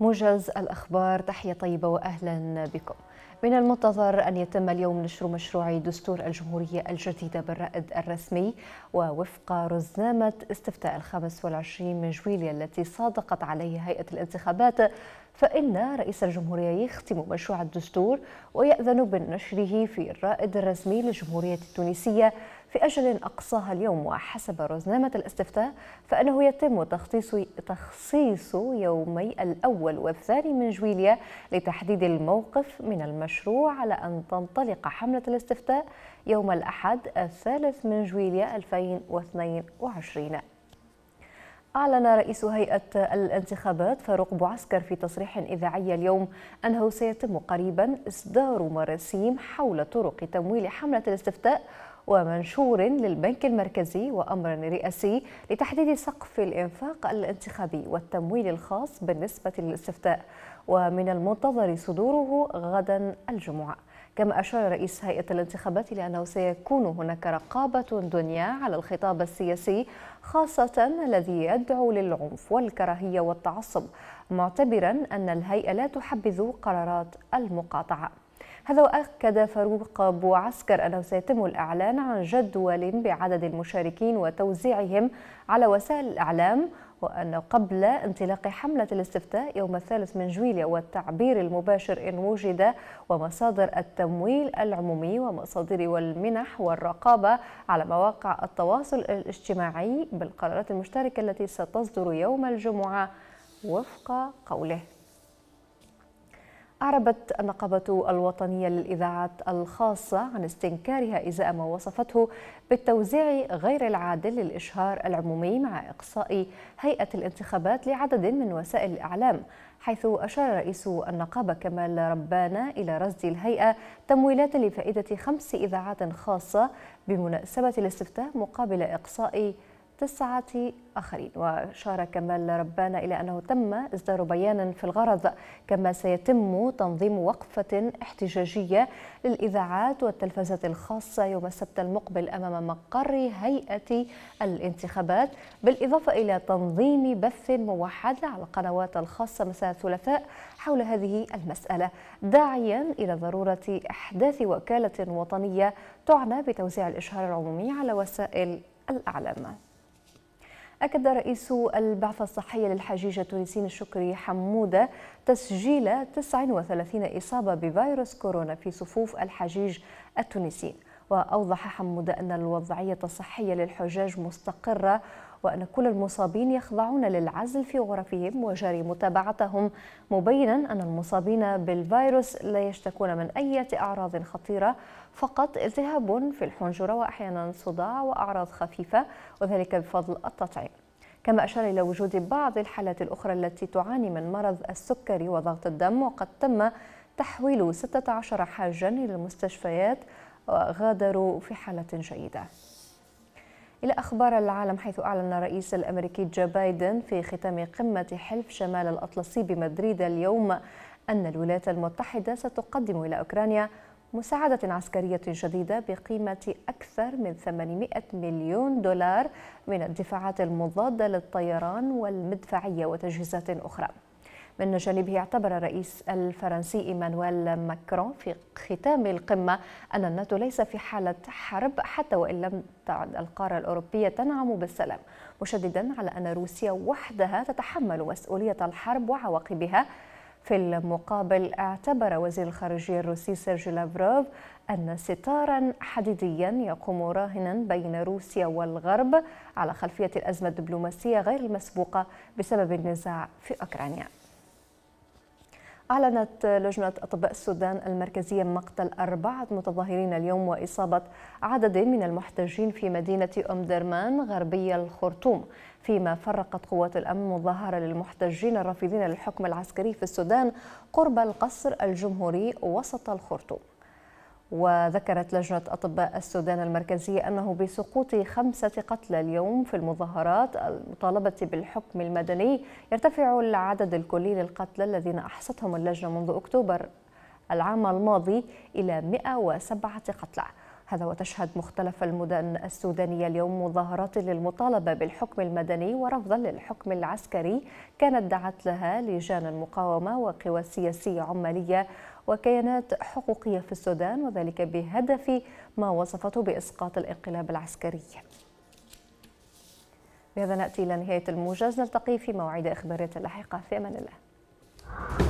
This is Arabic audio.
موجز الأخبار تحية طيبة وأهلا بكم من المنتظر أن يتم اليوم نشر مشروع دستور الجمهورية الجديدة بالرائد الرسمي ووفق رزنامة استفتاء الخامس والعشرين من جويليا التي صادقت عليه هيئة الانتخابات فإن رئيس الجمهورية يختم مشروع الدستور ويأذن بنشره في الرائد الرسمي للجمهورية التونسية في أجل أقصاها اليوم وحسب رزنامة الاستفتاء فإنه يتم تخصيص تخصيص يومي الأول والثاني من جويليا لتحديد الموقف من المشروع على أن تنطلق حملة الاستفتاء يوم الأحد الثالث من جويليا 2022 أعلن رئيس هيئة الانتخابات فاروق بوعسكر في تصريح إذاعي اليوم أنه سيتم قريبا إصدار مراسيم حول طرق تمويل حملة الاستفتاء ومنشور للبنك المركزي وأمر رئاسي لتحديد سقف الإنفاق الانتخابي والتمويل الخاص بالنسبة للاستفتاء ومن المنتظر صدوره غدا الجمعة كما أشار رئيس هيئة الانتخابات لأنه سيكون هناك رقابة دنيا على الخطاب السياسي خاصة الذي يدعو للعنف والكراهية والتعصب معتبرا أن الهيئة لا تحبذ قرارات المقاطعة هذا وأكد فاروق بوعسكر أنه سيتم الإعلان عن جدول بعدد المشاركين وتوزيعهم على وسائل الإعلام وأنه قبل انطلاق حملة الاستفتاء يوم الثالث من جويليا والتعبير المباشر إن وجد ومصادر التمويل العمومي ومصادر والمنح والرقابة على مواقع التواصل الاجتماعي بالقرارات المشتركة التي ستصدر يوم الجمعة وفق قوله أعربت النقابة الوطنية للإذاعات الخاصة عن استنكارها إزاء ما وصفته بالتوزيع غير العادل للإشهار العمومي مع إقصاء هيئة الانتخابات لعدد من وسائل الإعلام حيث أشار رئيس النقابة كمال ربانا إلى رصد الهيئة تمويلات لفائدة خمس إذاعات خاصة بمناسبة الاستفتاء مقابل إقصاء تسعة آخرين وأشار كمال ربان إلى أنه تم إصدار بيان في الغرض كما سيتم تنظيم وقفة احتجاجية للإذاعات والتلفزة الخاصة يوم السبت المقبل أمام مقر هيئة الانتخابات بالإضافة إلى تنظيم بث موحد على القنوات الخاصة مساء الثلاثاء حول هذه المسألة داعيا إلى ضرورة إحداث وكالة وطنية تعنى بتوزيع الإشهار العمومي على وسائل الأعلام أكد رئيس البعثة الصحية للحجيج التونسي الشكري حمودة تسجيل 39 إصابة بفيروس كورونا في صفوف الحجيج التونسي وأوضح حمودة أن الوضعية الصحية للحجاج مستقرة وأن كل المصابين يخضعون للعزل في غرفهم وجري متابعتهم مبينا أن المصابين بالفيروس لا يشتكون من أي أعراض خطيرة فقط التهاب في الحنجرة وأحيانا صداع وأعراض خفيفة وذلك بفضل التطعيم كما أشار إلى وجود بعض الحالات الأخرى التي تعاني من مرض السكري وضغط الدم وقد تم تحويل 16 حاجا إلى المستشفيات وغادروا في حالة جيدة إلى أخبار العالم حيث أعلن الرئيس الأمريكي جو بايدن في ختام قمة حلف شمال الأطلسي بمدريد اليوم أن الولايات المتحدة ستقدم إلى أوكرانيا مساعدة عسكرية جديدة بقيمة أكثر من 800 مليون دولار من الدفاعات المضادة للطيران والمدفعية وتجهيزات أخرى من جانبه اعتبر الرئيس الفرنسي إيمانويل ماكرون في ختام القمة أن الناتو ليس في حالة حرب حتى وإن لم تعد القارة الأوروبية تنعم بالسلام مشددا على أن روسيا وحدها تتحمل مسؤولية الحرب وعواقبها في المقابل اعتبر وزير الخارجية الروسي سيرجي لافروف أن ستارا حديديا يقوم راهنا بين روسيا والغرب على خلفية الأزمة الدبلوماسية غير المسبوقة بسبب النزاع في أوكرانيا أعلنت لجنة أطباء السودان المركزية مقتل أربعة متظاهرين اليوم وإصابة عدد من المحتجين في مدينة أم درمان غربية الخرطوم فيما فرقت قوات الأمن مظاهرة للمحتجين الرافضين للحكم العسكري في السودان قرب القصر الجمهوري وسط الخرطوم وذكرت لجنة أطباء السودان المركزية أنه بسقوط خمسة قتلى اليوم في المظاهرات المطالبة بالحكم المدني يرتفع العدد الكلي للقتلى الذين أحصتهم اللجنة منذ أكتوبر العام الماضي إلى 107 قتلى هذا وتشهد مختلف المدن السودانية اليوم مظاهرات للمطالبة بالحكم المدني ورفضا للحكم العسكري كانت دعت لها لجان المقاومة وقوى سياسية عمالية وكيانات حقوقية في السودان وذلك بهدف ما وصفته بإسقاط الانقلاب العسكري بهذا نأتي إلى نهاية الموجز نلتقي في موعد إخبارية لاحقة في أمان الله